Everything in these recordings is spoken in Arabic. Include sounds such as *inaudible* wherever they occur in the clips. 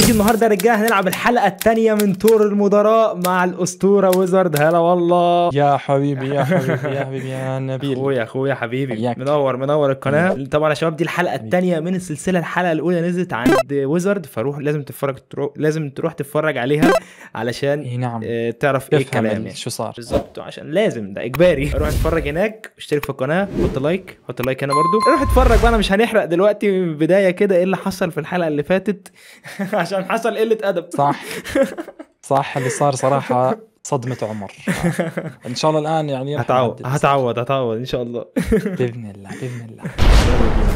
فيديو النهارده يا رجاله هنلعب الحلقه الثانيه من تور المدراء مع الاسطوره ويزرد هلا والله يا حبيبي يا حبيبي يا حبيبي يا *laughs* نبيل اخويا اخويا حبيبي منور منور القناه طبعا يا شباب دي الحلقه الثانيه من السلسله الحلقه الاولى نزلت عند ويزرد فروح لازم تتفرج لازم تروح تتفرج عليها علشان إيه نعم. آه، تعرف ايه الكلام يعني. شو صار بالظبط عشان لازم ده اجباري *laughs* روح اتفرج هناك اشترك في القناه حط لايك حط لايك هنا برده روح اتفرج بقى انا مش هنحرق دلوقتي بدايه كده ايه اللي حصل في الحلقه اللي فاتت *laughs* عشان حصل قله ادب صح *laughs* صح اللي صار صراحه صدمة عمر *laughs* ان شاء الله الان يعني هتعود هتعود هتعود ان شاء الله *laughs* باذن الله باذن الله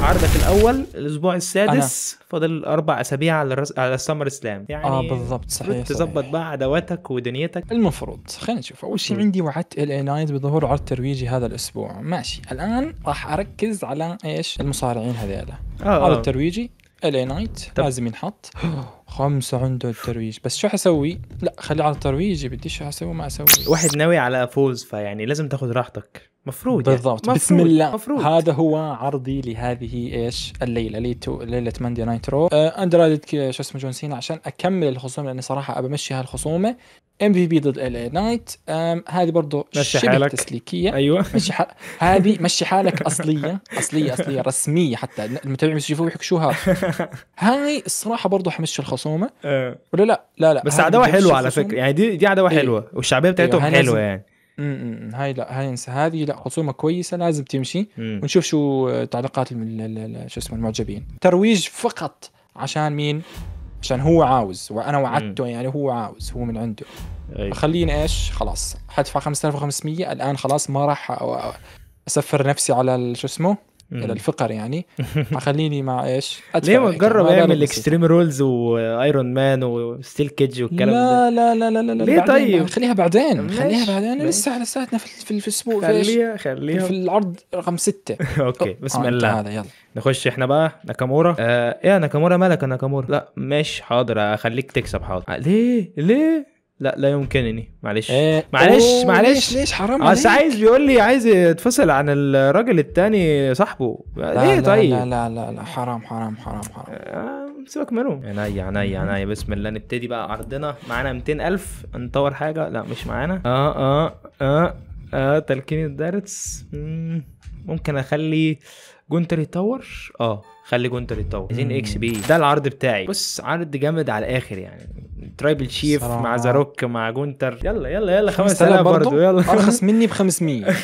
عرضك الاول الاسبوع السادس فاضل اربع اسابيع على الرس... على السمر سلام آه، يعني اه بالضبط صحيح تظبط بقى عدواتك ودنيتك المفروض خلينا نشوف اول شيء عندي وعدت ال اي نايت بظهور عرض ترويجي هذا الاسبوع ماشي الان راح اركز على ايش المصارعين هذيلا آه عرض ترويجي ال اي نايت لازم ينحط *gasps* خمسة عنده الترويج بس شو حسوي؟ لا خلي على الترويج بديش حسوي ما اسوي واحد ناوي على فوز فيعني لازم تاخد راحتك مفروض يعني، بالضبط يعني. بسم الله مفروض. هذا هو عرضي لهذه ايش الليله ليلة ليله ماندي نايت رو آه اندرادد شو اسمه جون سينا عشان اكمل الخصومه لاني صراحه ابى امشي هالخصومه ام في بي ضد ال اي نايت هذه برضه شبه حالك. تسليكيه ايوه مشي حالك هذه مشي حالك اصليه اصليه اصليه رسميه حتى المتابعين بس يشوفوا يحكوا شو هذا *laughs* هاي الصراحه برضه حمشي الخصومه آه. ولا لا لا لا بس عداوه حلوه على فكره يعني دي دي عداوه إيه. حلوه والشعبيه بتاعتهم إيه، حلوه يعني امم هاي لا هاي انسى هذه لا خصومه كويسه لازم تمشي مم. ونشوف شو تعليقات شو اسمه المعجبين ترويج فقط عشان مين عشان هو عاوز وانا وعدته يعني هو عاوز هو من عنده أيوة. خليني ايش خلاص حدفع 5500 الان خلاص ما راح اسفر نفسي على شو اسمه الى الفقر يعني *laughs* خليني مع ايش ليه ما تجرب اعمل اكستريم رولز وايرون مان وستيل كيدج والكلام ده لا لا لا لا لا ليه طيب خليها بعدين خليها بعدين لسه لساتنا في في الاسبوع في خليها خليها في العرض رقم ستة *laughs* اوكي بسم آه، الله هذا يلا نخش احنا بقى ناكامورا آه يا ناكامورا مالك يا ناكامورا لا مش حاضر اخليك تكسب حاضر ليه ليه لا لا يمكنني معلش إيه. معلش معلش ليش حرام آه، عليك عايز بيقول لي عايز يتفصل عن الراجل التاني صاحبه ليه لا طيب لا لا لا لا حرام حرام حرام حرام آه سيبك منهم عينيا عينيا عينيا بسم الله نبتدي بقى عرضنا معانا 200000 نطور حاجه لا مش معانا اه اه اه اه تلكين الدارتس ممكن اخلي جونتر يطور اه خلي جونتر يتطور عايزين اكس بي ده العرض بتاعي بص عرض جامد على الاخر يعني ترايبل شيف صراحة. مع زاروك مع جونتر يلا يلا يلا 5000 برضه يلا ارخص مني ب 500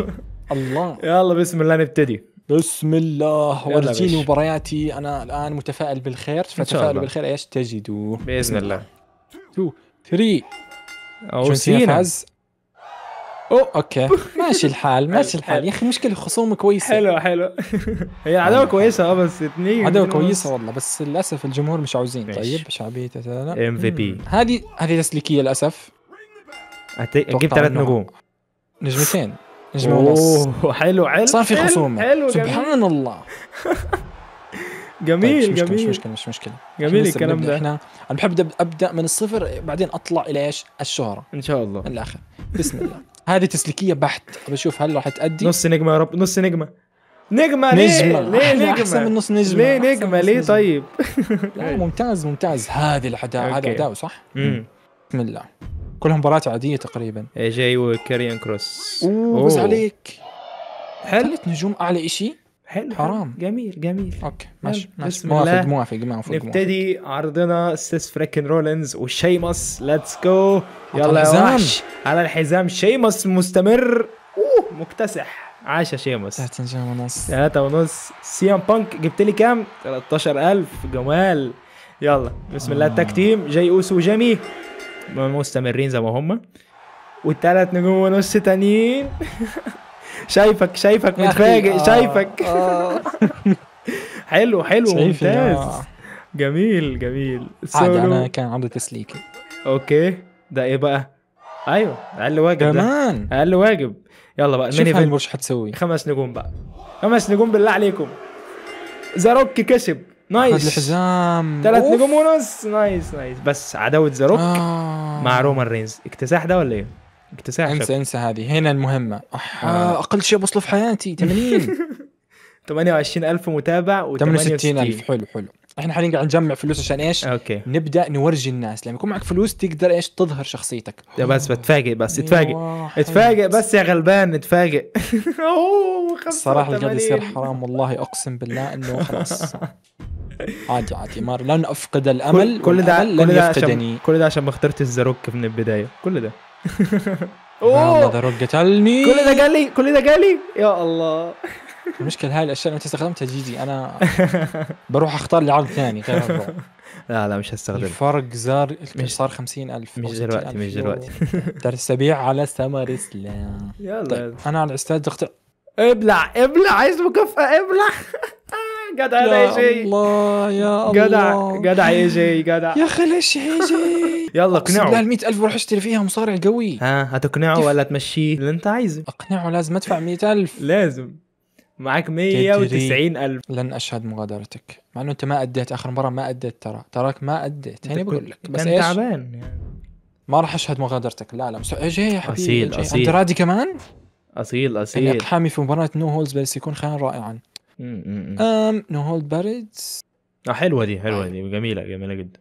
*laughs* الله يلا بسم الله نبتدي بسم الله ورجيني مبارياتي انا الان متفائل بالخير فتفائل بالخير ايش تجدوا باذن الله 2 3 او سينا فاز اوه اوكي ماشي الحال *laughs* ماشي الحال يا اخي مشكله الخصوم كويسه حلو حلو هي عداوه كويسه اه بس اثنين عداوه كويسه والله بس للاسف الجمهور مش عاوزين طيب شعبيه ام في بي هذه هذه تسليكيه للاسف جبت ثلاث نجوم نجمتين نجمه ونص حلو حلو صار في خصومه حلو سبحان الله *laughs* جميل طيب مش جميل مش مشكله مش مشكله جميل الكلام ده احنا انا بحب ابدا من الصفر بعدين اطلع الى ايش؟ الشهره ان شاء الله من الاخر بسم الله هذه تسليكيه بحت بشوف هل راح تأدي نص نجمه يا رب نص نجمه نجمة ليه؟ نجمة ليه نجمة؟ أحسن من نص نجمة ليه نجمة ليه طيب؟ لا ممتاز ممتاز هذه الأداء هذا عداوة صح؟ امم بسم الله كلها مباريات عادية تقريبا إيه، جاي وكاريان كروس اوه بس عليك حلو نجوم أعلى شيء حلو حرام جميل جميل اوكي ماشي ماشي موافق موافق موافق نبتدي عرضنا سيس فريكن رولينز وشيمس ليتس جو يلا يا وحش على الحزام شيمس مستمر اوه مكتسح عاش يا شيمس 3 ونص 3 ونص سي ام بانك جبت لي كام 13000 جمال يلا بسم الله التاك آه. تيم جاي اوسو وجيمي مستمرين زي ما هم والثلاث نجوم ونص تانيين *laughs* شايفك شايفك متفاجئ آه شايفك آه *laughs* حلو حلو ممتاز آه. جميل جميل عادي انا كان عندي تسليكه اوكي ده ايه بقى؟ ايوه اقل واجب كمان اقل واجب يلا بقى شوف المرش هتسوي خمس نجوم بقى خمس نجوم بالله عليكم ذا روك كسب نايس الحزام ثلاث نجوم ونص نايس نايس بس عداوه ذا روك آه. مع رومان رينز اكتساح ده ولا ايه؟ اكتساح انسى انسى هذه هنا المهمه أح... آه اقل شيء بوصله في حياتي 80 28000 *laughs* متابع و 68000 حلو حلو احنا حاليا قاعد نجمع فلوس عشان ايش؟ اوكي نبدا نورجي الناس لما يكون معك فلوس تقدر ايش تظهر شخصيتك يا بس بتفاجئ بس اتفاجئ اتفاجئ بس يا غلبان اتفاجئ *laughs* اوه الصراحه اللي قاعد يصير حرام والله اقسم بالله انه *laughs* خلاص عادي عادي مار لن افقد الامل كل, كل ده كل ده عشان كل ده عشان ما اخترت الزاروك من البدايه كل ده اوه قتلني كل ده جالي كل ده جالي يا الله *laughs* المشكله هاي الاشياء اللي انت استخدمتها جي جي انا بروح اختار لي عرض ثاني *laughs* لا لا مش هستخدم الفرق صار مش صار 50000 مش دلوقتي مش دلوقتي *laughs* درس بيع على سمر اسلام يلا طيب انا على الاستاد ابلع ابلع عايز مكافاه ابلع جدع يا جاي يا الله يا جدع الله جدع جدع جاي جدع يا اخي ليش جاي يلا اقنعه لا ال 100000 روح اشتري فيها مصارع قوي ها هتقنعه ولا تمشيه اللي انت عايزه اقنعه لازم ادفع 100000 لازم معاك 190000 لن اشهد مغادرتك مع انه انت ما اديت اخر مره ما اديت ترى تراك ما اديت هني يعني بقول لك بس انت تعبان يعني. ما راح اشهد مغادرتك لا لا مس... اجي يا حبيبي اصيل اصيل انت رادي كمان اصيل اصيل يعني اقحامي في مباراه نو هولز بس يكون خيار رائعا امم نو هولد باريدز حلوه دي حلوه طيب. دي جميله جميله جدا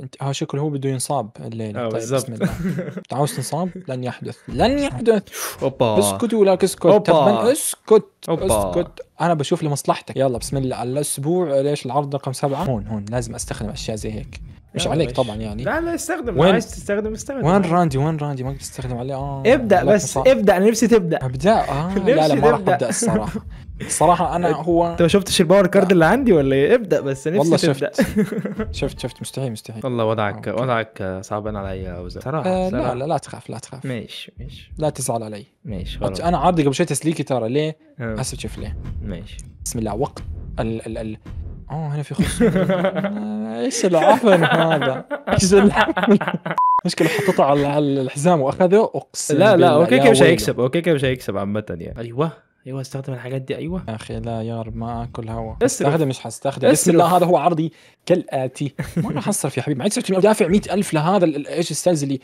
انت اه شكله هو بده ينصاب الليل آه طيب بالظبط انت *laughs* عاوز تنصاب لن يحدث لن يحدث اوبا اسكت ولا تسكت اوبا اسكت أوبا. اسكت انا بشوف لمصلحتك يلا بسم الله على الاسبوع ليش العرض رقم سبعه هون هون لازم استخدم اشياء زي هيك مش عليك طبعا يعني لا لا استخدم وين عايز تستخدم استخدم وين راندي وين راندي ما تستخدم عليه اه ابدا بس مصار. ابدا انا نفسي تبدا ابدا اه *laughs* لا لا ما راح ابدا الصراحه الصراحه انا *laughs* هو انت ما شفتش الباور كارد اللي عندي ولا ايه ابدا بس نفسي والله تبدا شفت *laughs* شفت شفت مستحيل مستحيل والله وضعك أوكي. آه، وضعك صعب علي يا صراحه آه لا لا لا تخاف لا تخاف ماشي ماشي لا تزعل علي ماشي انا عارضي قبل شوي تسليكي ترى ليه؟ هسه آه. شوف ليه ماشي بسم الله وقت ال ال اه هنا في خصوص ايش العفن هذا؟ *laughs* ايش العفن؟ مشكله حطيتها على الحزام واخذه اقسم لا لا اوكي كيف مش هيكسب اوكي كيف مش هيكسب عامه يعني ايوه ايوه استخدم الحاجات دي ايوه يا اخي لا يا رب ما اكل هوا استخدم مش حستخدم بسم الله هذا هو عرضي كالاتي ما راح اصرف يا حبيبي معي 900 دافع 100000 لهذا ايش السلز اللي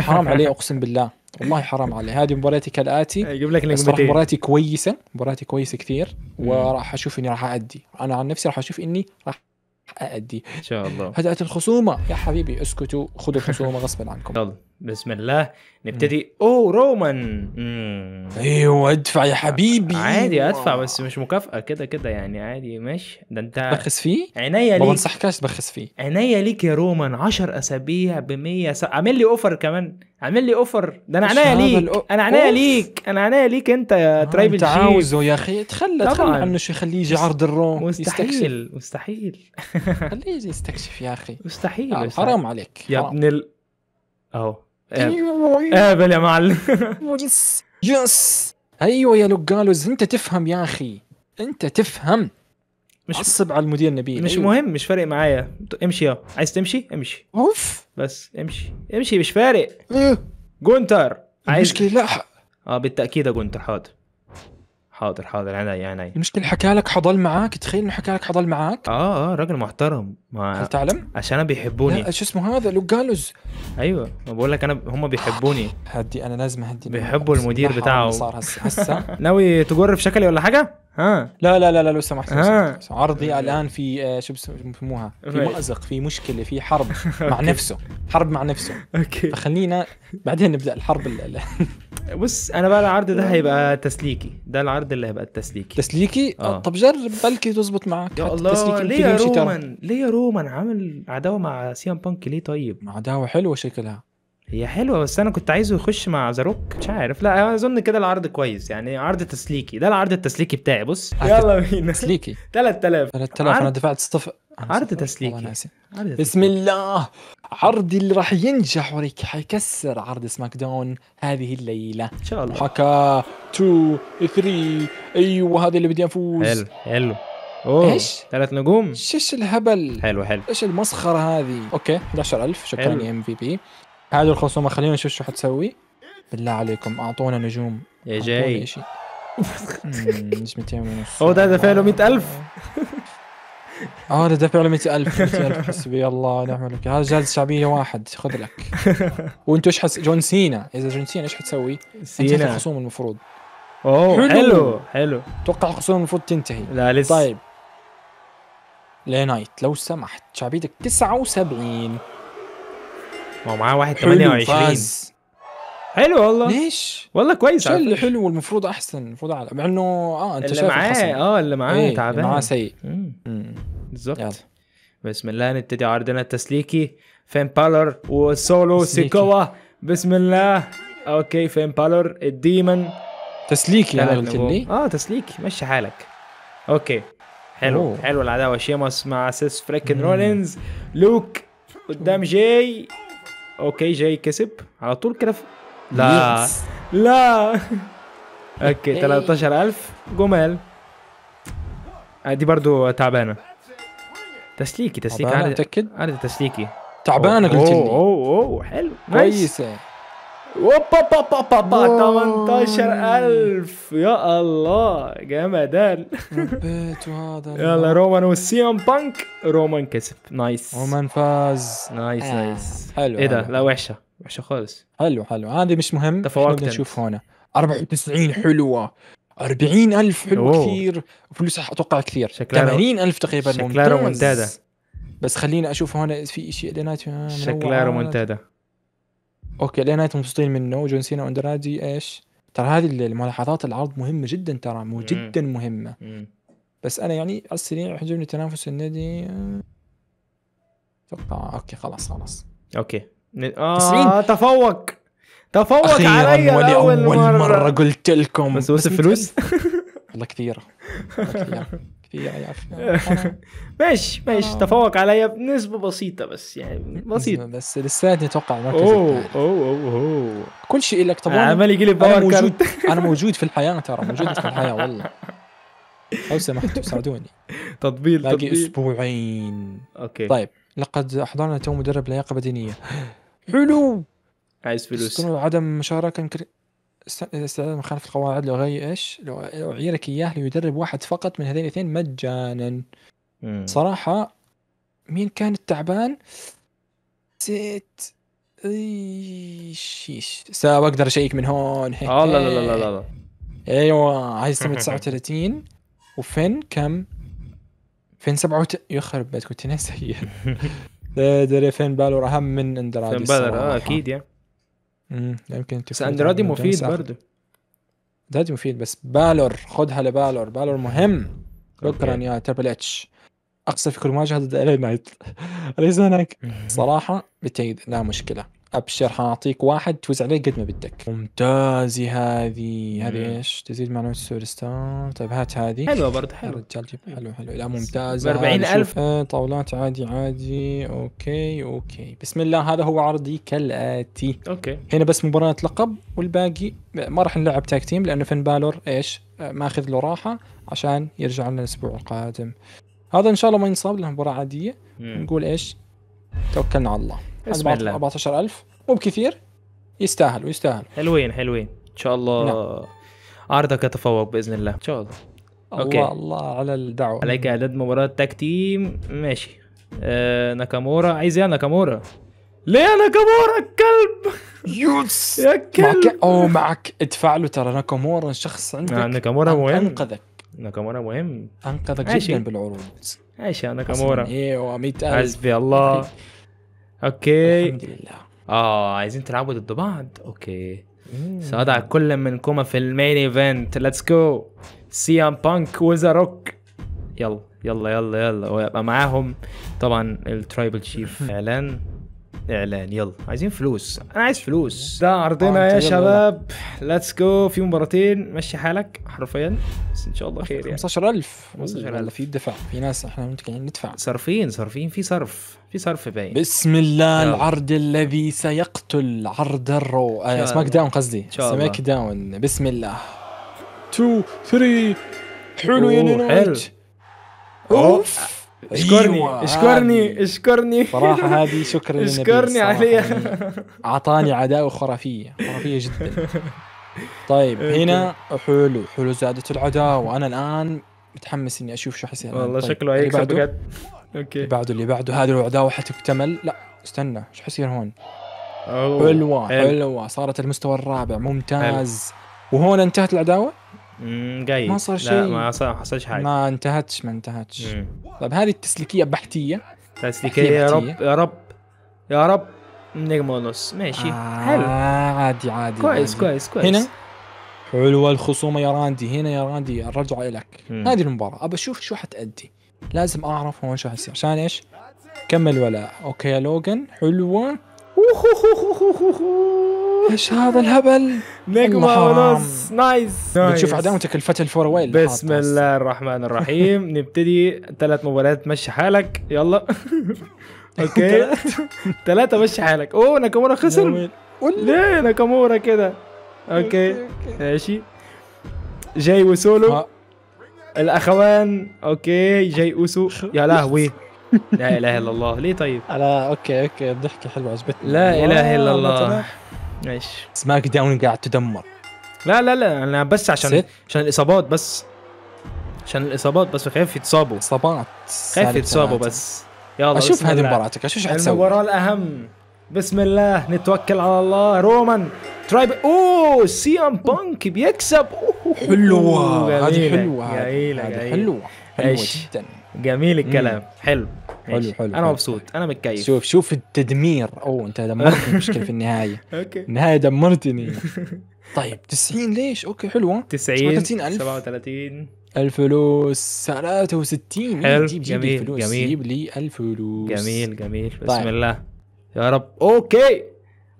حرام عليه اقسم بالله والله حرام عليه هذه مبارياتي كالاتي يجيب لك نجمتين مبارياتي كويسه مبارياتي كويسه كثير وراح اشوف اني راح اادي انا عن نفسي راح اشوف اني راح حأدي ان شاء الله هدأت الخصومه يا حبيبي اسكتوا خذوا الخصومه *laughs* غصبا عنكم يلا بسم الله نبتدي اوه رومان ايوه ادفع يا حبيبي عادي ادفع بس مش مكافاه كده كده يعني عادي ماشي ده انت بخس فيه عينيا ليك ما بنصحكش تبخس فيه عينيا ليك يا رومان 10 اسابيع ب 100 س... عامل لي اوفر كمان عامل لي اوفر ده انا عينيا ليك الأو... انا عينيا ليك انا عينيا ليك انت يا آه ترايبل انت عاوزه يا اخي تخلى تخلى عنه شي خليه يجي عرض الروم مستحيل يستكشف. مستحيل خليه يجي يستكشف يا اخي مستحيل, آه، مستحيل. حرام عليك يا ابن ال اهو قابل إيه. أيوة، إيه يا معلم يس يس ايوه يا لوكالوز انت تفهم يا اخي انت تفهم مش عصب على المدير نبيل مش أيوة. مهم مش فارق معايا امشي يا عايز تمشي امشي اوف بس امشي امشي مش فارق ايه جونتر عايز مشكلة لا اه بالتاكيد يا جونتر حاضر حاضر حاضر عيني عيني المشكله حكى لك حضل معاك تخيل انه حكى لك حضل معاك اه اه راجل محترم ما هل تعلم عشان بيحبوني لا شو اسمه هذا لوكالوز ايوه ما بقول لك انا هم بيحبوني هدي انا لازم اهدي بيحبوا المدير بتاعه صار هسه *laughs* ناوي تجر في شكلي ولا حاجه ها لا لا لا لا لو سمحت عرضي الان في آه، شو بسموها في مأزق في مشكله في حرب *laughs* مع نفسه حرب مع نفسه اوكي فخلينا بعدين نبدا الحرب بص انا بقى العرض ده هيبقى تسليكي ده العرض اللي هيبقى التسليكي تسليكي آه. آه. طب جرب بلكي تظبط معاك يا الله ليه يا رومان ليه يا رومان عامل عداوه مع سيام بانك ليه طيب عداوه حلوه شكلها هي حلوه بس انا كنت عايزه يخش مع زاروك مش عارف لا اظن كده العرض كويس يعني عرض تسليكي ده العرض التسليكي بتاعي بص يلا بينا تسليكي 3000 *laughs* 3000 انا دفعت صفر عرض تسليكي بسم الله عرضي اللي راح ينجح وريك حيكسر عرض سماك داون هذه الليله ان شاء الله حكا 2 3 ايوه هذا اللي بدي افوز حلو حلو اوه ايش؟ ثلاث نجوم ايش الهبل حلو حلو ايش المسخره هذه؟ اوكي 11000 شكرا يا ام في بي هذه الخصومه خلينا نشوف شو حتسوي بالله عليكم اعطونا نجوم يا جاي ايش *laughs* 200 ونص اوه ده ده فعله 100000 هذا دافع له 100000 100000 حسبي الله ونعم الوكيل هذا جهاز شعبيه واحد خذ لك *laughs* وانتم ايش حس جون سينا اذا جون سينا ايش حتسوي؟ سينا الخصوم المفروض اوه حلو حلو, حلو. توقع الخصوم المفروض تنتهي لا لسه طيب لينايت لو سمحت شعبيتك 79 ما معاه واحد 28 فاز حلو والله ليش؟ والله كويس شو اللي حلو والمفروض احسن المفروض اعلى مع انه اه انت اللي شايف معاه اه اللي معاه ايه تعبان اللي معاه سيء بالظبط بسم الله نبتدي عرضنا التسليكي فين بالر وسولو سيكوا بسم الله اوكي فين بالر الديمن تسليكي قلت لي اه تسليكي مشي حالك اوكي حلو أوه. حلو العداوه شيموس مع سيس فريكن رولينز لوك قدام جاي اوكي جاي كسب على طول كده لا لا *laughs* اوكي 13000 إيه. جمال آه، دي برضو تعبانه تسليكي تسليكي عادي متاكد تسليكي تعبانه قلت لي اوه اوه حلو كويسه اوبا با با با 18000 يا الله جمدان ربيت هذا *laughs* يلا رومان ام بانك رومان كسب نايس رومان فاز نايس آه. نايس حلو ايه ده لا وحشه وحشه خالص حلو حلو هذه مش مهم تفوقت نشوف هنا 94 حلوه 40000 حلو كثير فلوس اتوقع كثير شكلها 80000 تقريبا شكلها رومنتادا بس خليني اشوف هون في شيء آه، شكلها رومنتادا اوكي لينات مبسوطين منه وجون سينا واندرادي ايش؟ ترى هذه الملاحظات العرض مهمه جدا ترى مو جدا مهمه مم. بس انا يعني على السريع حجبني تنافس النادي آه، اتوقع اوكي خلاص خلاص اوكي اه 90. تفوق تفوق علي اول مرة. مرة قلت لكم بس بس فلوس؟ والله كثيرة, كثيرة. *laughs* في يعني *laughs* ماشي ماشي آه. تفوق عليا بنسبه بسيطه بس يعني بسيطه بس لساتني اتوقع المركز اوه اوه اوه اوه كل شيء لك انا عمال يجي لي باور موجود *laughs* انا موجود في الحياه ترى موجود في الحياه والله *laughs* لو سمحتوا ساعدوني تطبيل باقي اسبوعين اوكي طيب لقد احضرنا تو مدرب لياقه بدنيه حلو عايز فلوس عدم مشاركه استعداد مخالف القواعد لو غير ايش لو اعيرك اياه ليدرب واحد فقط من هذين الاثنين مجانا مم. صراحه مين كان التعبان سيت شيش ساب اقدر اشيك من هون اه لا لا لا لا لا ايوه عايز 39 وفين كم؟ فين 97 يخرب بيتك كنت ناسي *laughs* دري فين بالور اهم من اندراجي فين بالور اه اكيد يعني امم يمكن بس اندرادي مفيد برضه اندرادي مفيد بس بالور خدها لبالور بالور مهم شكرا يا تربل اتش اقصى في كل مواجهه ضد الي *laughs* نايت صراحه بتعيد لا مشكله ابشر حاعطيك واحد توزع عليه قد ما بدك ممتازه هذه هذه ايش تزيد معلومات سوري ستار طيب هات هذه حلوه برضه حلوه رجال جيب حلو حلو لا ممتازه ب 40000 إيه، طاولات عادي عادي اوكي اوكي بسم الله هذا هو عرضي كالاتي اوكي هنا بس مباراه لقب والباقي ما راح نلعب تاك تيم لانه فين بالور ايش آه، ماخذ له راحه عشان يرجع لنا الاسبوع القادم هذا ان شاء الله ما ينصاب له مباراه عاديه نقول ايش توكلنا على الله الله 14000 بكثير يستاهل ويستاهل حلوين حلوين ان شاء الله نعم. عرضك يتفوق باذن الله ان شاء الله أوكي. الله الله على الدعوه عليك اعداد مباراه تاك تيم ماشي آه ناكامورا عايز ايه ناكامورا ليه ناكامورا الكلب يوس يا كلب معك او معك ادفع له ترى ناكامورا شخص عندك نعم، ناكامورا مهم انقذك ناكامورا مهم انقذك عايشي. جدا بالعروض يا ناكامورا ايوه 100000 حسبي الله اوكي الحمد لله اه عايزين تلعبوا ضد بعض اوكي سأضع كل منكم في المين ايفنت ليتس جو سي ام بانك وذا روك يلا يلا يلا يلا ويبقى معاهم طبعا الترايبل شيف *laughs* اعلان اعلان يلا عايزين فلوس انا عايز فلوس ده عرضنا آه، يا شباب ليتس جو في مباراتين مشي حالك حرفيا بس ان شاء الله خير يعني 15000 15000 في دفع في ناس احنا ممكن ندفع صارفين صارفين في صرف في صرف باين بسم الله يلا. العرض الذي سيقتل عرض الرو آه سماك داون قصدي سماك داون بسم الله 2 3 حلو يا نونايت اوف أه، اشكرني أيوة. اشكرني اشكرني صراحة هذه شكرا اشكرني عليها اعطاني عداوة خرافية خرافية جدا طيب هنا حلو حلو زادت العداوة وانا الان متحمس اني اشوف شو حيصير والله طيب. شكله هيك بجد اوكي اللي بعده اللي بعده هذه العداوه حتكتمل لا استنى ايش حيصير هون؟ حلوه حلوه صارت المستوى الرابع ممتاز حلو. وهون انتهت العداوه؟ امم قايل ما صار شيء لا ما صار حصلش حاجه ما انتهتش ما انتهتش مم. طيب هذه التسليكيه بحتيه تسليكيه يا رب يا رب يا رب نجمه ونص ماشي آه حلو عادي عادي كويس عادي. كويس كويس هنا حلوه الخصومه يا راندي هنا يا راندي الرجعه لك هذه المباراه ابى اشوف شو حتأدي لازم اعرف هون شو حيصير عشان ايش كمل ولا اوكي يا لوجن حلوه ايش هذا الهبل نجمة ونص نايس بتشوف عداوتك الفتى الفور ويل بسم الله الرحمن الرحيم *laughs* نبتدي ثلاث مباريات مشي حالك يلا *laughs* اوكي ثلاثة مشي حالك اوه ناكامورا خسر ليه ناكامورا كده اوكي ماشي جاي وسولو آه. الاخوان اوكي جاي اوسو يا لهوي *laughs* لا اله الا الله ليه طيب انا اوكي اوكي الضحكه حلوه عجبتني لا اله الا الله ماشي سماك داون قاعد تدمر لا لا لا انا بس عشان سيت. عشان الاصابات بس عشان الاصابات بس خايف يتصابوا اصابات خايف يتصابوا بس يلا اشوف هذه مباراتك اشوف ايش حتسوي المباراه الاهم بسم الله نتوكل على الله رومان ترايب اوه سي ام بانك بيكسب أوه. حلوه هذه حلوه هذه حلوه حلوه جدا جميل الكلام مم. حلو حلو حلو انا مبسوط انا متكيف شوف شوف التدمير اوه انت دمرتني المشكله في النهايه *laughs* اوكي النهايه دمرتني *laughs* طيب 90 ليش اوكي حلوه 90 37 37 الفلوس 63 حلو جميل جميل جيب لي الفلوس جميل جميل طيب. بسم الله يا رب اوكي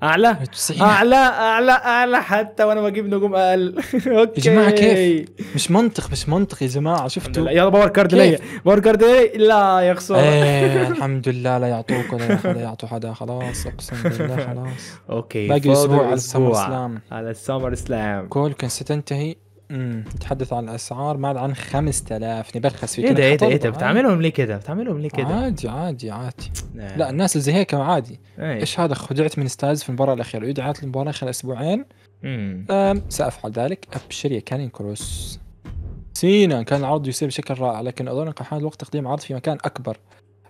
اعلى إيه، اعلى اعلى اعلى حتى وانا بجيب نجوم اقل *laughs* اوكي يا جماعه كيف مش منطق مش منطق يا جماعه شفتوا يلا باور كارد ليا باور كارد ليا لا يا خساره ايه *laughs* الحمد لله لا يعطوك ولا يعطوا حدا خلاص اقسم بالله خلاص اوكي باقي اسبوع على السمر سلام على السمر سلام كول كان ستنتهي امم نتحدث عن الاسعار ما عن 5000 نبخس في ايه ده ايه ده ايه ده بتعملهم ليه كده بتعملهم ليه كده عادي عادي عادي نعم. لا الناس اللي زي هيك عادي إيه. ايش هذا خدعت من استاذ في المباراه الاخيره يدعت للمباراه خلال اسبوعين امم سافعل ذلك ابشر يا كانين كروس سينا كان العرض يصير بشكل رائع لكن اظن قحان الوقت تقديم عرض في مكان اكبر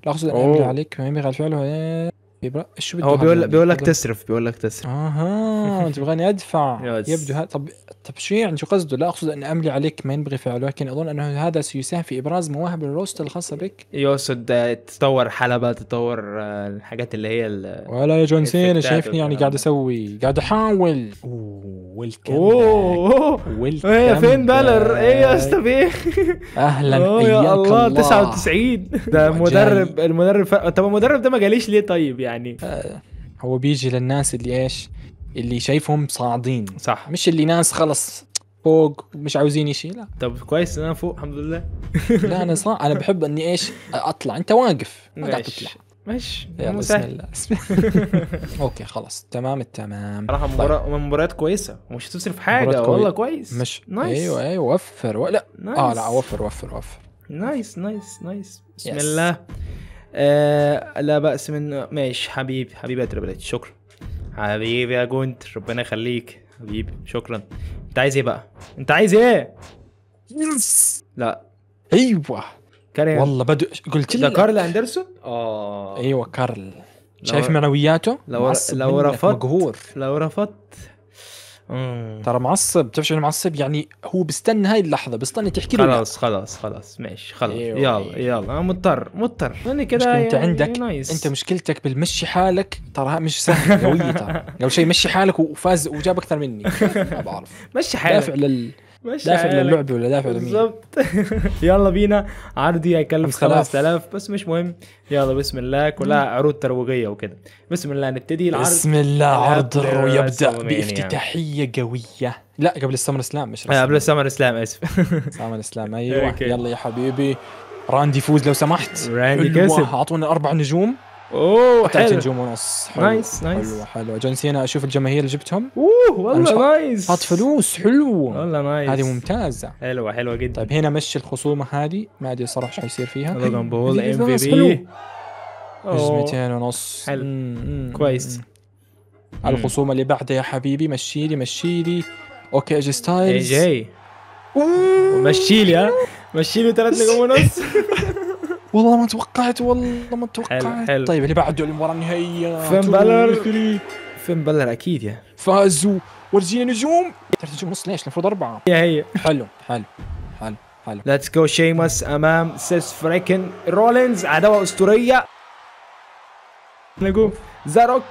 لا اقصد ان عليك ما على فعله إيه؟ ايش شو بده هو بيقول بيقول لك تصرف بيقول لك تصرف اها انت تبغاني ادفع *laughs* يبدو هذا طب تبشيع انت قصده لا اقصد ان املي عليك ما ينبغي فعله لكن اظن انه هذا سيساهم في ابراز مواهب الروست الخاصه بك يقصد تطور حلبه تطور آه، الحاجات اللي هي ولا يا جون سينا شايفني يعني قاعد اسوي قاعد احاول ويلكم إيه، ويلكم فين دولار ايه يا اسطى فين؟ إيه. اهلا يا الله 99 ده مدرب المدرب طب المدرب ده ما جاليش ليه طيب يعني هو بيجي للناس اللي ايش اللي شايفهم صاعدين صح مش اللي ناس خلص فوق مش عاوزين شيء لا طب كويس انا فوق الحمد لله *laughs* لا انا صار انا بحب اني ايش اطلع انت واقف ما قاعد تطلع ماشي يلا بسم الله *laughs* اوكي خلاص تمام التمام صراحه طيب. مباراة مباريات كويسه ومش هتصرف حاجه والله كويس مش نايس ايوه ايوه وفر و... لا نايس. اه لا وفر وفر وفر نايس نايس نايس بسم الله آه لا بأس من ماشي حبيبي حبيبي يا شكرا حبيبي إيه يا جونت ربنا يخليك حبيبي شكرا انت عايز ايه بقى انت عايز ايه يس لا ايوه كريم والله بدو قلت لك ده كارل اندرسون اه ايوه كارل شايف معنوياته لو لو رفضت لو رفضت ترى معصب بتعرف شو معصب يعني هو بستنى هاي اللحظه بستنى تحكي له خلاص خلاص خلاص ماشي خلاص أيوة. يلا يلا مضطر مضطر يعني كده انت عندك نايس. انت مشكلتك بالمشي حالك ترى مش سهل قويه ترى قبل *laughs* شيء مشي حالك وفاز وجاب اكثر مني *laughs* ما بعرف مشي حالك دافع لل مش دافع للعب ولا دافع لمين بالظبط *laughs* يلا بينا عرضي هيكلف 5000 بس مش مهم يلا بسم الله كلها عروض ترويجيه وكده بسم الله نبتدي العرض بسم الله عرض يبدا يعني. بافتتاحيه يعني. قويه لا قبل السمر اسلام مش آه، رسمي. قبل السمر اسلام اسف *laughs* سمر اسلام ايوه يلا يا حبيبي راندي فوز لو سمحت راندي كسب اعطونا اربع نجوم اوه حلو نجوم ونص حلو نايس نايس حلو حلو جون سينا اشوف الجماهير اللي جبتهم اوه والله نايس حاط فلوس حلو والله نايس هذه ممتازه حلوه حلوه جدا طيب هنا مشي الخصومه هذه ما ادري صراحه ايش حيصير فيها دراجون بول ام في بي 200 ونص حلو مم. كويس الخصومه اللي بعدها يا حبيبي مشي لي مشي لي اوكي اجي ستايلز اي جي مشي لي ها مشي لي ثلاث نجوم ونص *laughs* والله ما توقعت والله ما توقعت حل حل. طيب اللي بعده المباراه النهائيه فين بالر فين بالر اكيد يعني فازوا ورجينا نجوم ثلاث نجوم ونص ليش المفروض اربعه هي هي حلو حلو حلو حلو ليتس جو شيمس امام سيس فريكن رولينز عداوه اسطوريه نجوم زاروك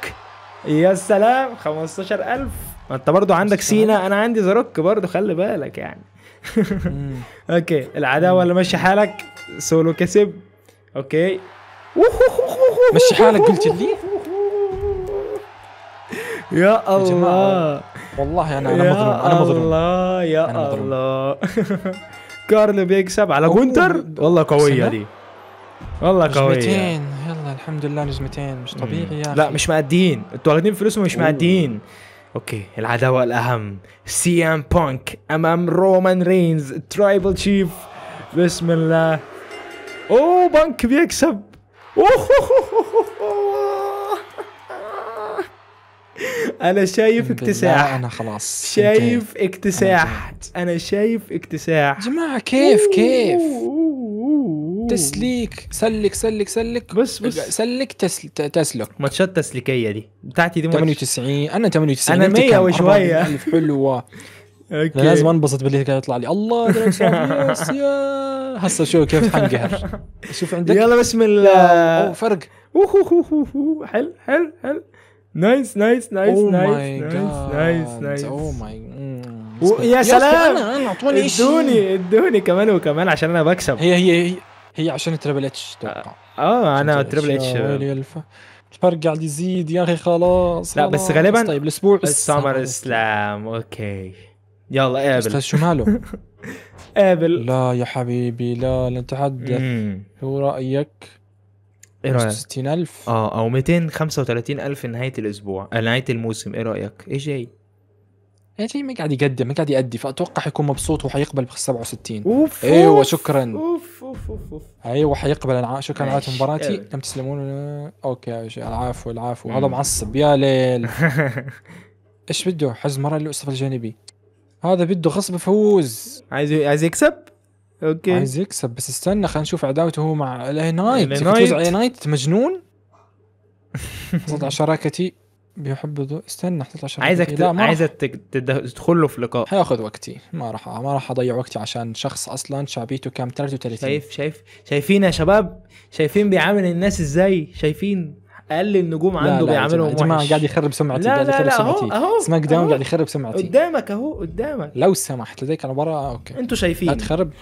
يا سلام 15000 ما انت برضه عندك سينا انا عندي زاروك برضه خلي بالك يعني *laughs* اوكي العداوه اللي ماشيه حالك سولو كسب اوكي مشي حالك قلت لي *laughs* يا الله والله انا انا مظلوم انا مظلوم الله يا الله *laughs* كارلو بيكسب على جونتر والله قويه دي والله قويه نجمتين يلا الحمد لله نجمتين مش طبيعي يا لا مش ماديين انتوا واخدين فلوسهم مش ماديين اوكي العداوه الاهم سي ام بانك امام رومان رينز ترايبل تشيف بسم الله اوه بنك بيكسب أوه انا شايف اكتساح انا خلاص شايف اكتساح انا شايف اكتساح جماعه كيف كيف تسليك سلك سلك سلك بس بس سلك تسل... تسلك ماتشات تسليكيه دي بتاعتي دي 98 انا 98 انا 100 وشويه حلوه *laughs* اوكي لازم انبسط باللي قاعد يطلع لي الله يا *laughs* هسه شو كيف حنقهر شوف عندك يلا بسم الله أو فرق حلو حلو حلو نايس نايس نايس oh نايس نايس نايس اوه ماي يا سلام انا اعطوني ادوني ادوني كمان وكمان عشان انا بكسب هي هي هي, هي عشان تربل اتش اتوقع اه انا تربل اتش آه. الفرق قاعد يزيد يا اخي خلاص لا بس غالبا طيب الاسبوع السمر اسلام اوكي يلا قابل استاذ شو ماله قابل *laughs* لا يا حبيبي لا لا تحدث شو رايك ايه رايك 60000 اه او 235000 نهايه الاسبوع آه، نهايه الموسم ايه رايك ايه جاي ايه جاي ما قاعد يقدم ما قاعد يأدي فاتوقع حيكون مبسوط وحيقبل ب 67 اوف ايوه شكرا اوف اوف اوف, أوف. ايوه حيقبل شكرا على مباراتي كم تسلمون اوكي العفو العفو هذا معصب يا ليل *laughs* ايش بده حز مره له الجانبي هذا بده غصب فوز عايز عايز يكسب اوكي عايز يكسب بس استنى خلينا نشوف عداوته هو مع الاي نايت الاي نايت, نايت مجنون تطلع *laughs* شراكتي بيحب دو... استنى حطيت شراكتي عايزك ت... عايزك تدخل له في لقاء هياخذ وقتي ما راح ما راح اضيع وقتي عشان شخص اصلا شعبيته كام 33 شايف شايف شايفين يا شباب شايفين بيعامل الناس ازاي شايفين اقل النجوم عنده بيعملوا يا جماعه قاعد يخرب سمعتي لا قاعد يخرب لا لا سمعتي اهو سماك داون قاعد يخرب سمعتي قدامك اهو قدامك لو سمحت لديك برا اوكي انتم شايفين لا تخرب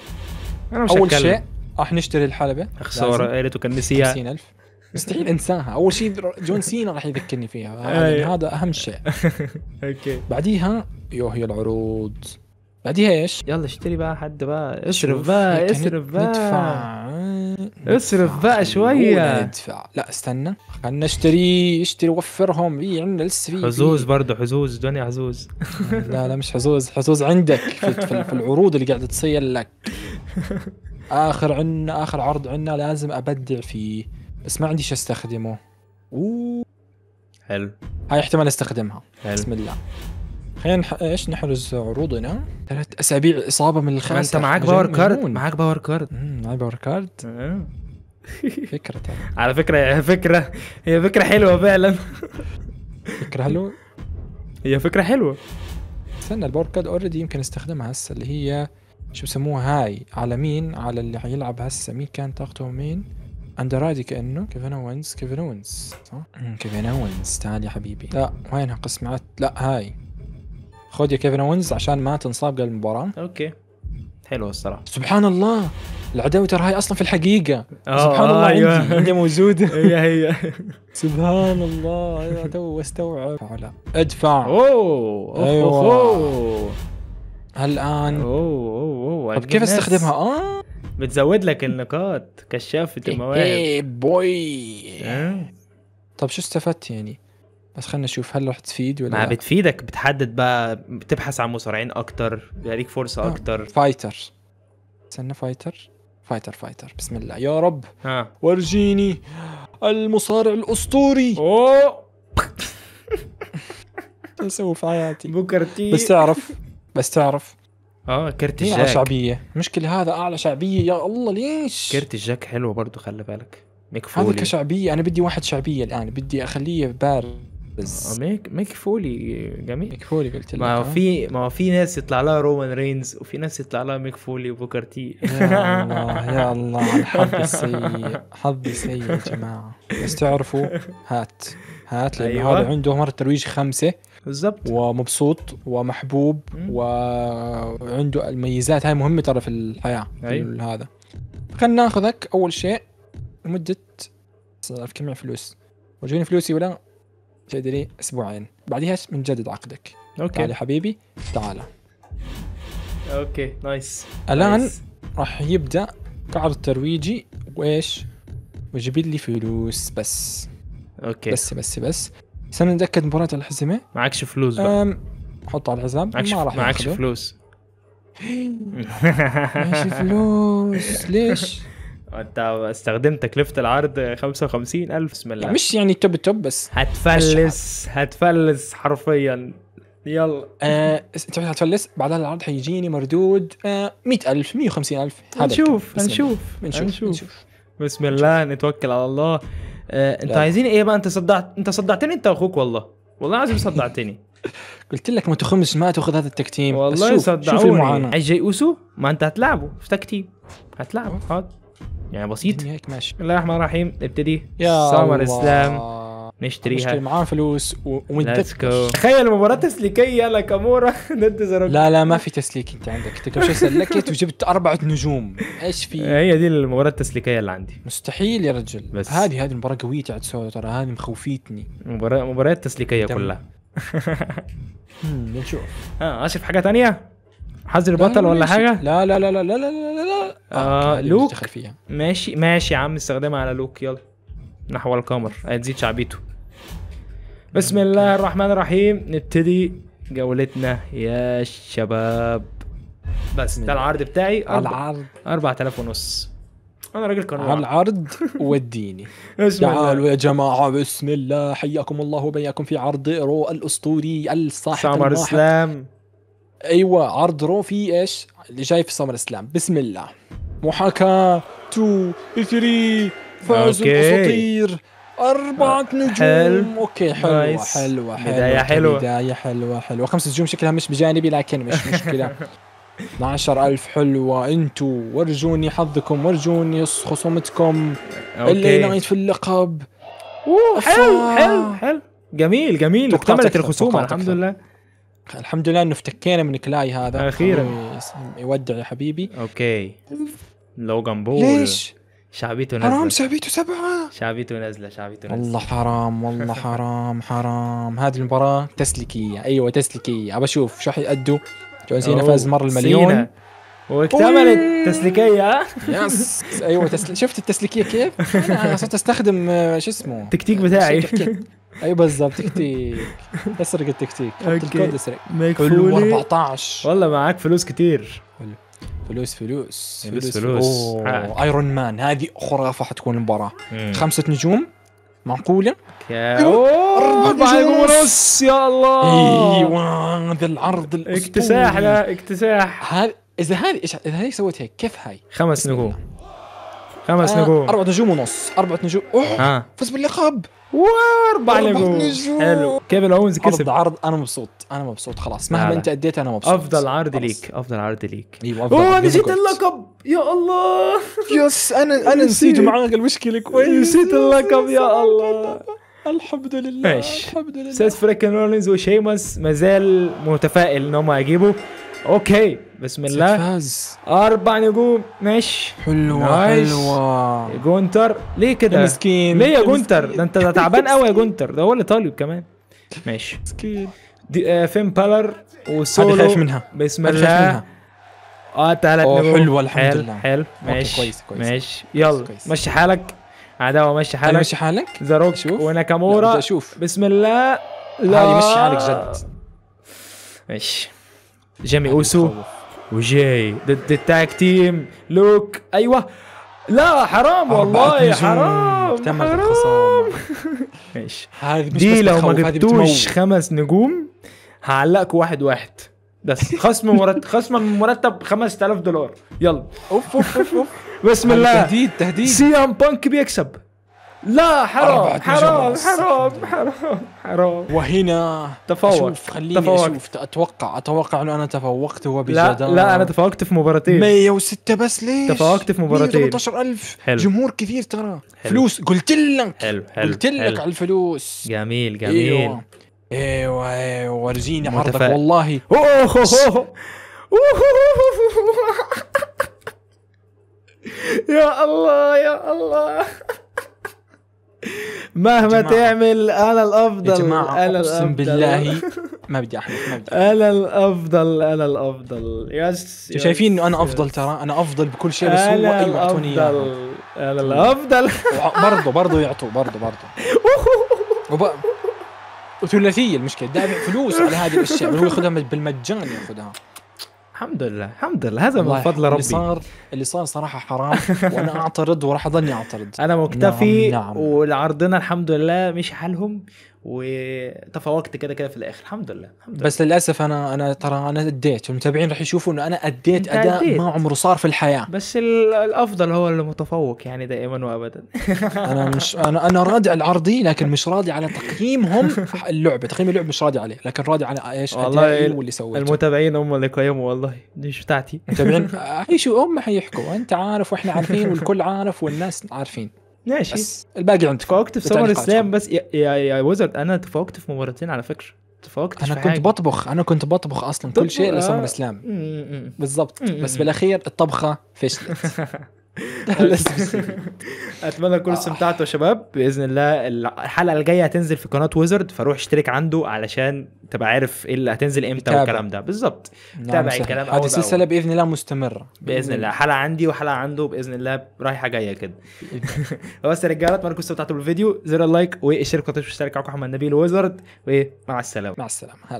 انا مش اول شيء راح نشتري الحلبه خساره قالت وكان كان نسيها 50000 مستحيل انساها اول شيء جون سينا راح يذكرني فيها *laughs* يعني أيوة. هذا اهم شيء *laughs* اوكي بعديها يوه هي العروض بعديها ايش؟ يلا اشتري بقى حد بقى اصرف بقى اصرف بقى ندفع اصرف بقى شويه ادفع لا استنى خلنا نشتري اشتري وفرهم إيه، يعني في عندنا لسه في حظوظ برضه حظوظ دنيا حظوظ لا لا مش حظوظ حظوظ عندك في, في العروض اللي قاعده تصير لك اخر عنا اخر عرض عنا لازم ابدع فيه بس ما عندي شو استخدمه اوه حلو هاي احتمال استخدمها حلو. بسم الله خلينا ايش نحرز عروضنا ثلاث اسابيع اصابه من الخمسه انت معاك باور كارد معاك باور كارد معاك باور كارد فكرة على فكرة هي فكرة هي فكرة حلوة فعلا فكرة حلوة هي فكرة حلوة استنى الباور كارد اوريدي يمكن استخدمها هسه اللي هي شو بسموها هاي على مين على اللي حيلعب هسه مين كان طاقته مين اندرادي كانه كيفن اونز كيفن اونز صح كيفن اونز تعال يا حبيبي لا وينها قسمات لا هاي خذ يا كيفن اونز عشان ما تنصاب قبل المباراه اوكي حلوه الصراحه سبحان الله العداوه ترى هاي اصلا في الحقيقه سبحان الله هي آه, آه، أيوة. موجوده *laughs* هي هي *laughs* سبحان الله ايوه تو استوعب ادفع اوه أيوة. اوه الان اوه اوه طب كيف استخدمها اه بتزود لك النقاط كشافه إيه، المواهب ايه بوي آه. طب شو استفدت يعني؟ بس خلينا نشوف هل رح تفيد ولا ما لا. بتفيدك بتحدد بقى بتبحث عن مصارعين اكتر بيبقى فرصه آه. اكتر فايتر استنى فايتر فايتر فايتر بسم الله يا رب ها. ورجيني المصارع الاسطوري *laughs* اوه اسوي في حياتي بوكرتي بس تعرف بس تعرف اه كرت الجاك اعلى شعبيه مشكله هذا اعلى شعبيه يا الله ليش كرت الجاك حلو برضه خلي بالك ميك هذا كشعبيه انا بدي واحد شعبيه الان بدي اخليه بارد بس ميك ميك فولي جميل ميك فولي قلت لك ما هو آه. في ما هو في ناس يطلع لها رومان رينز وفي ناس يطلع لها ميك فولي وبوكرتي يا *laughs* الله يا الله الحظ السيء حظ سيء يا جماعه بس تعرفوا هات هات لانه أيوة. هذا عنده مره ترويج خمسه بالضبط ومبسوط ومحبوب وعنده الميزات هاي مهمه ترى في الحياه أيوة. في هذا خلينا ناخذك اول شيء لمده كم فلوس وجوني فلوسي ولا تقدري اسبوعين بعديها بنجدد عقدك اوكي تعال يا حبيبي تعال اوكي نايس الان راح يبدا كعرض ترويجي وايش ويجيب لي فلوس بس اوكي بس بس بس استنى نتاكد مباراه الحزمه معكش فلوس بقى حط على الحزام معكش ما راح معكش فلوس *laughs* معكش فلوس ليش *laughs* انت استخدمت تكلفه العرض 55000 بسم الله مش يعني توب توب بس هتفلس هتفلس حرفيا يلا آه، انت هتفلس بعدها العرض حيجيني مردود آه، 100000 150000 هنشوف هنشوف هنشوف بسم الله نتوكل على الله آه، انت عايزين ايه بقى انت صدعت انت صدعتني انت واخوك والله والله العظيم صدعتني *laughs* قلت لك ما تخمش ما تاخذ هذا التكتيم والله صدعوني شوف المعاناه جي اوسو ما انت هتلعبه في تكتيم هتلعبه حاضر يعني بسيط هيك ماشي بسم الله الرحمن الرحيم نبتدي يا سمر اسلام نشتريها نشتري معاه فلوس ومنتكش تخيل مباراة تسليكية لاكامورا *laughs* ضد زاروك لا لا ما في تسليك انت عندك انت كل شيء سلكت وجبت أربعة نجوم ايش في هي دي المباراة التسليكية اللي عندي مستحيل يا رجل بس هذه هذه المباراة قوية تاعت سودا ترى هذه مخوفيتني مباراة مباريات تسليكية كلها *laughs* نشوف اه اشوف حاجة ثانية حظر بطل ولا ماشي. حاجه لا لا لا لا لا لا لا لا آه, آه لوك ماشي ماشي يا عم استخدمها على لوك يلا نحو القمر هتزيد شعبيته بسم الله الرحمن الرحيم نبتدي جولتنا يا شباب بس ده العرض بتاعي على العرض 4000 ونص انا راجل قنوع على العرض *laughs* وديني تعالوا يا جماعه بسم الله حياكم الله وبياكم في عرض رو الاسطوري الصاحب سمر اسلام ايوه عرض رو في ايش اللي جاي في سمر اسلام بسم الله محاكاة 2 3 فاز الاساطير أربعة أه، نجوم حلو. أوكي حلوة نايس. حلوة حلوة بداية حلوة بداية حلوة حلوة خمس نجوم شكلها مش بجانبي لكن مش مشكلة 12000 *laughs* حلوة انتو ورجوني حظكم ورجوني خصومتكم اللي نايت في اللقب أوه حلو حلو حلو جميل جميل اكتملت الخصومة الحمد لله الحمد لله انه افتكينا من كلاي هذا اخيرا يودع يا حبيبي اوكي لوغان بول ليش؟ شعبيته نازله حرام شعبيته سبعه شعبيته نازله شعبيته نازله والله حرام والله *laughs* حرام حرام هذه المباراه تسليكيه ايوه تسليكيه ابى اشوف شو حيأدوا جون سينا فاز مره المليون واكتملت تسليكيه يس ايوه تسل... شفت التسليكيه كيف؟ *laughs* انا صرت استخدم آه، شو اسمه التكتيك بتاعي اي أيوة بالظبط تكتيك اسرق التكتيك حط الكود اسرق حلو 14 والله معاك فلوس كتير فلوس فلوس إيه، فلوس فلوس, ايرون مان هذه خرافه حتكون المباراه خمسه نجوم معقولة؟ أيوه. نجوم ونص يا الله ايوه هذا العرض اكتساح لا اكتساح هذا اذا هذه ايش اذا هذه سويت هيك كيف هاي؟ خمس نجوم خمس آه، نجوم اربع نجوم ونص اربع نجوم اوه فز باللقب واربع نجوم حلو كيفن اوينز كسب عرض عرض انا مبسوط انا مبسوط خلاص مهما انت اديت انا مبسوط افضل عرض ليك افضل عرض ليك ايوه افضل اوه نسيت اللقب يا الله *laughs* يس انا انا نسيته معاك المشكله كويس نسيت اللقب يا الله الحمد لله ماشي الحمد لله استاذ فريكن رولينز وشيمس ما زال متفائل ان هم هيجيبوا اوكي بسم الله فاز اربع نجوم ماشي حلوه حلوه جونتر ليه كده مسكين ليه يا جونتر ده انت تعبان قوي يا جونتر ده هو اللي طالب كمان ماشي مسكين آه فين بالر وسولو خايف منها بسم الله خايف منها اه تلات نجوم حلوه الحمد لله حلو ماشي كويس كويس ماشي يلا مشي حالك عداوه مشي حالك مشي حالك ذا روك وناكامورا شوف بسم الله لا مشي حالك جد ماشي جيمي اوسو وجاي ضد التاك تيم لوك ايوه لا حرام والله يا حرام تمت الخصام *laughs* ماشي دي لو ما جبتوش خمس نجوم هعلقكم واحد واحد بس *laughs* خصم مرتب خصم مرتب 5000 دولار يلا اوف اوف اوف, أوف. بسم الله تهديد تهديد سي ام بانك بيكسب لا حرام حرام حرام حرام حرام وهنا تفوق أشوف خليني تفوق. اشوف اتوقع اتوقع انه انا تفوقت هو بجدارة لا لا انا تفوقت في مباراتين 106 بس ليش؟ تفوقت في مباراتين 18000 حلو جمهور كثير ترى فلوس قلت لك حلو حلو قلت لك على الفلوس جميل جميل ايوه ايوه, أيوة. ورجيني عرضك والله اوه اوه *laughs* يا الله يا الله مهما جماعة. تعمل انا الافضل يا جماعه انا اقسم بالله ما بدي احلف ما بدي انا الافضل انا الافضل يس, انتوا شايفين انه انا افضل ترى انا افضل بكل شيء بس هو ايوه اعطوني اياه انا الافضل برضه برضه يعطوا برضه برضه *laughs* وثلاثيه المشكله دافع فلوس على هذه الاشياء هو ياخذها بالمجان ياخذها الحمد لله الحمد لله هذا من فضل ربي اللي صار اللي صار صراحه حرام *laughs* وانا اعترض وراح اضلني اعترض انا مكتفي نعم نعم. والعرضنا الحمد لله مش حالهم وتفوقت كده كده في الاخر الحمد لله الحمد لله. بس للاسف انا انا ترى انا اديت والمتابعين راح يشوفوا انه انا اديت اداء أديت. ما عمره صار في الحياه بس الافضل هو المتفوق يعني دائما وابدا *laughs* انا مش انا انا راضي على عرضي لكن مش راضي على تقييمهم اللعبه تقييم اللعبه مش راضي عليه لكن راضي على ايش والله واللي سويته المتابعين هم اللي قيموا والله دي مش بتاعتي المتابعين *laughs* ايش هم حيحكوا انت عارف واحنا عارفين والكل عارف والناس عارفين ماشي الباقي عندك تفوقت في سمر سلام بس يا يا, يا وزرد انا تفوقت في مباراتين على فكره تفوقت انا كنت حاجة. بطبخ انا كنت بطبخ اصلا كل شيء لسمر سلام بالظبط بس بالاخير الطبخه فشلت *laughs* *laughs* اتمنى تكونوا استمتعتوا يا شباب باذن الله الحلقه الجايه هتنزل في قناه ويزرد فروح اشترك عنده علشان تبقى عارف ايه اللي هتنزل امتى والكلام ده بالظبط نعم، تابع الكلام هذه السلسله باذن الله مستمره باذن الله حلقه عندي وحلقه عنده باذن الله رايحه جايه كده *laughs* بس يا رجاله اتمنى تكونوا استمتعتوا بالفيديو زر اللايك واشترك كنت مشترك معاكم نبيل ويزرد ومع السلامه مع السلامه